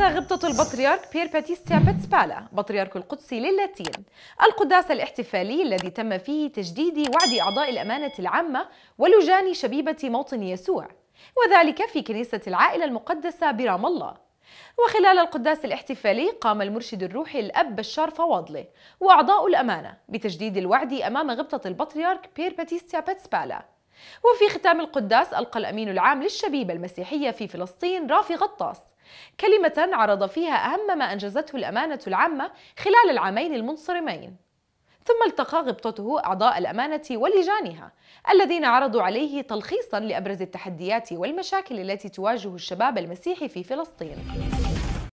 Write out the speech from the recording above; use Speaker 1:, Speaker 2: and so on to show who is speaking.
Speaker 1: القداسة غبطة البطريرك بير باتيستيا باتسبالا بطريرك القدسي للاتين القداسة الاحتفالي الذي تم فيه تجديد وعد أعضاء الأمانة العامة ولجان شبيبة موطن يسوع وذلك في كنيسة العائلة المقدسة برام الله وخلال القداس الاحتفالي قام المرشد الروحي الأب بشار فواضلة وأعضاء الأمانة بتجديد الوعد أمام غبطة البطريرك بير باتيستيا باتسبالا وفي ختام القداس ألقى الأمين العام للشبيبة المسيحية في فلسطين رافي غطاس كلمة عرض فيها أهم ما أنجزته الأمانة العامة خلال العامين المنصرمين ثم التقى غبطته أعضاء الأمانة ولجانها الذين عرضوا عليه تلخيصا لأبرز التحديات والمشاكل التي تواجه الشباب المسيحي في فلسطين